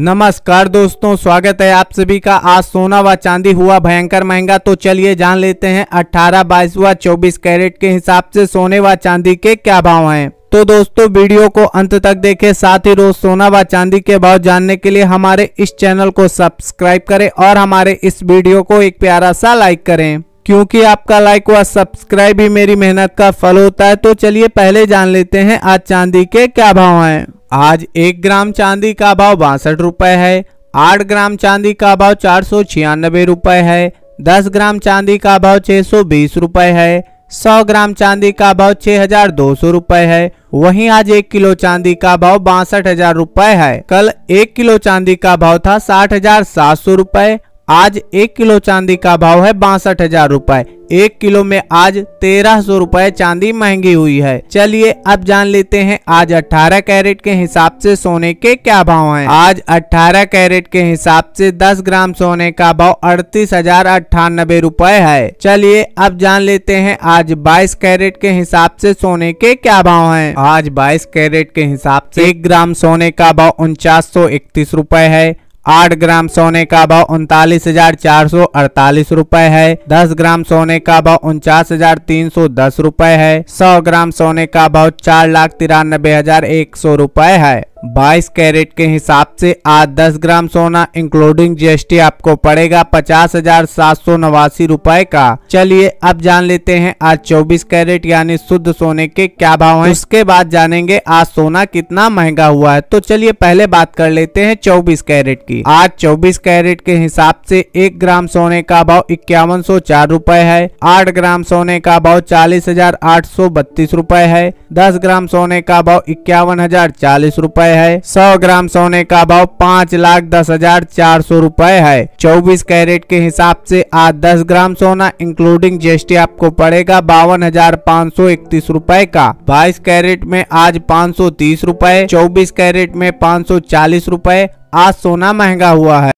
नमस्कार दोस्तों स्वागत है आप सभी का आज सोना व चांदी हुआ भयंकर महंगा तो चलिए जान लेते हैं 18, बाईस व 24 कैरेट के हिसाब से सोने व चांदी के क्या भाव हैं तो दोस्तों वीडियो को अंत तक देखें साथ ही रोज सोना व चांदी के भाव जानने के लिए हमारे इस चैनल को सब्सक्राइब करें और हमारे इस वीडियो को एक प्यारा सा लाइक करें क्योंकि आपका लाइक व सब्सक्राइब ही मेरी मेहनत का फल होता है तो चलिए पहले जान लेते हैं आज चांदी के क्या भाव हैं आज एक ग्राम चांदी का भाव बासठ रुपए है आठ ग्राम चांदी का भाव चार सौ छियानबे रुपए है दस ग्राम चांदी का भाव छह सौ बीस रुपए है सौ ग्राम चांदी का भाव छह हजार दो सौ रुपये है वहीं आज एक किलो चांदी का भाव बासठ हजार रुपए है कल एक किलो चांदी का भाव था साठ हजार सात सौ रुपए आज एक किलो चांदी का भाव है बासठ हजार रूपए एक किलो में आज तेरह सौ रूपए चांदी महंगी हुई है चलिए अब जान लेते हैं आज 18 कैरेट के हिसाब से सोने के क्या भाव हैं। आज 18 कैरेट के हिसाब से 10 ग्राम सोने का भाव अड़तीस हजार अट्ठानबे रूपए है चलिए अब जान लेते हैं आज 22 कैरेट के हिसाब से सोने के क्या भाव हैं। आज 22 कैरेट के हिसाब से एक ग्राम सोने का भाव उनचास सौ इकतीस रूपए है आठ ग्राम सोने का भाव उनतालीस हजार चार सौ अड़तालीस रूपए है दस ग्राम सोने का भाव उनचास हजार तीन सौ दस रूपए है सौ ग्राम सोने का भाव चार लाख तिरानबे हजार एक सौ रूपए है 22 कैरेट के हिसाब से आज 10 ग्राम सोना इंक्लूडिंग जीएसटी आपको पड़ेगा पचास हजार सात सौ नवासी रूपए का चलिए अब जान लेते हैं आज 24 कैरेट यानी शुद्ध सोने के क्या भाव हैं उसके बाद जानेंगे आज सोना कितना महंगा हुआ है तो चलिए पहले बात कर लेते हैं 24 कैरेट की आज 24 कैरेट के हिसाब से एक ग्राम सोने का भाव इक्यावन सौ चार रूपए है आठ ग्राम सोने का भाव चालीस हजार आठ सौ बत्तीस रूपए है दस ग्राम सोने का भाव इक्यावन हजार चालीस रूपए रुपए है सौ ग्राम सोने का भाव पाँच लाख दस हजार चार सौ रूपए है चौबीस कैरेट के हिसाब से आज दस ग्राम सोना इंक्लूडिंग जीएसटी आपको पड़ेगा बावन हजार पाँच सौ इकतीस रूपए का बाईस कैरेट में आज पाँच सौ तीस रूपए चौबीस कैरेट में पाँच सौ चालीस रूपए आज सोना महंगा हुआ है